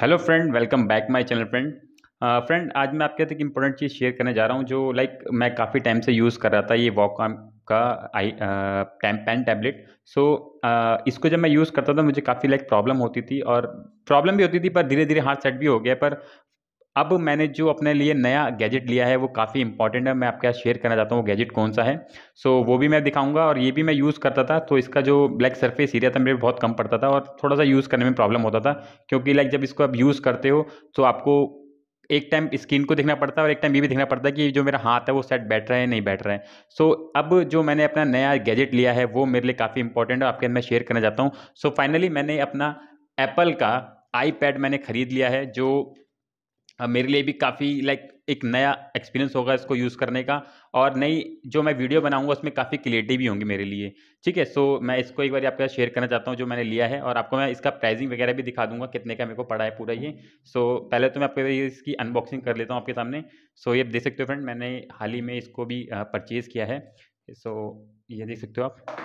hello friend welcome back my channel friend friend आज मैं आपके साथ एक इम्पोर्टेंट चीज़ शेयर करने जा रहा हूँ जो लाइक like, मैं काफ़ी टाइम से यूज़ कर रहा था ये वॉकॉम का आई टैम पेन टैबलेट सो इसको जब मैं यूज़ करता था मुझे काफ़ी लाइक प्रॉब्लम होती थी और प्रॉब्लम भी होती थी पर धीरे धीरे हार्ड सेट भी हो गया पर अब मैंने जो अपने लिए नया गैजेट लिया है वो काफ़ी इंपॉर्टेंट है मैं आपके साथ शेयर करना चाहता हूँ वो गैजेट कौन सा है सो so, वो भी मैं दिखाऊंगा और ये भी मैं यूज़ करता था तो इसका जो ब्लैक सरफेस एरिया था मेरे बहुत कम पड़ता था और थोड़ा सा यूज़ करने में प्रॉब्लम होता था क्योंकि लाइक जब इसको आप यूज़ करते हो तो आपको एक टाइम स्क्रीन को देखना पड़ता है और एक टाइम ये भी देखना पड़ता है कि जो मेरा हाथ है वो सेट बैठ रहा है नहीं बैठ रहा है सो so, अब जो मैंने अपना नया गैजेट लिया है वो मेरे लिए काफ़ी इंपॉर्टेंट है आपके मैं शेयर करना चाहता हूँ सो फाइनली मैंने अपना एप्पल का आईपैड मैंने ख़रीद लिया है जो हाँ, मेरे लिए भी काफ़ी लाइक एक नया एक्सपीरियंस होगा इसको यूज़ करने का और नई जो मैं वीडियो बनाऊंगा उसमें काफ़ी क्लियरिटी भी होंगी मेरे लिए ठीक है सो मैं इसको एक बार आपके साथ शेयर करना चाहता हूँ जो मैंने लिया है और आपको मैं इसका प्राइसिंग वगैरह भी दिखा दूंगा कितने का मेरे को पड़ा है पूरा ये सो पहले तो मैं आपके इसकी अनबॉक्सिंग कर लेता हूँ आपके सामने सो ये देख सकते हो फ्रेंड मैंने हाल ही में इसको भी परचेज़ किया है सो ये देख सकते हो आप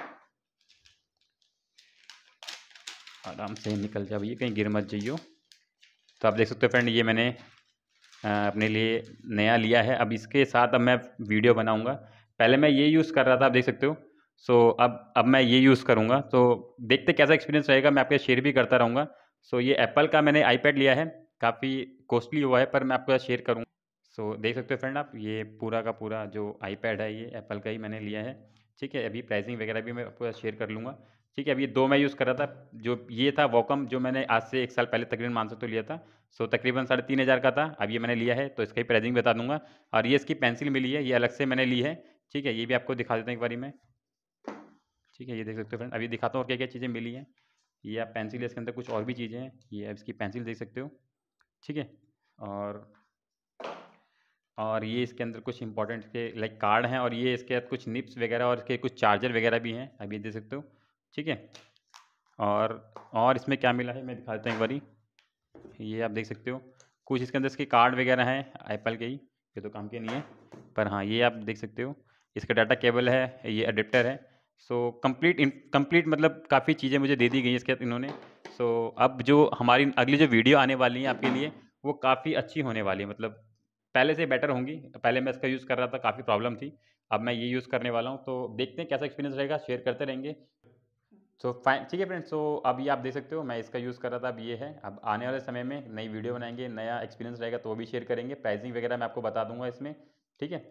आराम से निकल जाओ भैया कहीं गिर मत जाइयो तो आप देख सकते हो फ्रेंड ये मैंने अपने लिए नया लिया है अब इसके साथ अब मैं वीडियो बनाऊँगा पहले मैं ये यूज़ कर रहा था आप देख सकते हो सो so, अब अब मैं ये यूज़ करूँगा तो देखते कैसा एक्सपीरियंस रहेगा मैं आपके शेयर भी करता रहूँगा सो so, ये एप्पल का मैंने आईपैड लिया है काफ़ी कॉस्टली हुआ है पर मैं आपके साथ शेयर करूँगा सो so, देख सकते हो फ्रेंड आप ये पूरा का पूरा जो आईपैड है ये एप्पल का ही मैंने लिया है ठीक है अभी प्राइसिंग वगैरह भी मैं आपको शेयर कर लूँगा ठीक है अब ये दो मैं यूज़ कर रहा था जो ये था वॉकम जो मैंने आज से एक साल पहले तकरीबन मान तो लिया था सो तकरीबन साढ़े तीन हज़ार का था अब ये मैंने लिया है तो इसका ही प्राइजिंग बता दूंगा और ये इसकी पेंसिल मिली है ये अलग से मैंने ली है ठीक है ये भी आपको दिखा देता हूँ एक बारी में ठीक है ये देख सकते हो फ्रेंड अभी दिखाता हूँ और क्या क्या चीज़ें मिली हैं ये आप पेंसिल इसके अंदर कुछ और भी चीज़ें हैं ये आप इसकी पेंसिल देख सकते हो ठीक है और और ये इसके अंदर कुछ इंपॉर्टेंट के लाइक कार्ड हैं और ये इसके कुछ निप्स वगैरह और इसके कुछ चार्जर वगैरह भी हैं अब ये देख सकते हो ठीक है और और इसमें क्या मिला है मैं दिखा देता हूँ एक बारी ये आप देख सकते हो कुछ इसके अंदर इसके कार्ड वगैरह हैं एप्पल के ही ये तो काम के नहीं है पर हाँ ये आप देख सकते हो इसका डाटा केबल है ये अडेप्टर है सो कंप्लीट कंप्लीट मतलब काफ़ी चीज़ें मुझे दे दी गई हैं इसके इन्होंने सो अब जो हमारी अगली जो वीडियो आने वाली है आपके लिए वो काफ़ी अच्छी होने वाली है मतलब पहले से बेटर होंगी पहले मैं इसका यूज़ कर रहा था काफ़ी प्रॉब्लम थी अब मैं ये यूज़ करने वाला हूँ तो देखते हैं कैसा एक्सपीरियंस रहेगा शेयर करते रहेंगे सो फाइन ठीक है फ्रेंड्स सो अभी आप देख सकते हो मैं इसका यूज़ कर रहा था अब ये है अब आने वाले समय में नई वीडियो बनाएंगे नया एक्सपीरियंस रहेगा तो वो भी शेयर करेंगे प्राइसिंग वगैरह मैं आपको बता दूंगा इसमें ठीक है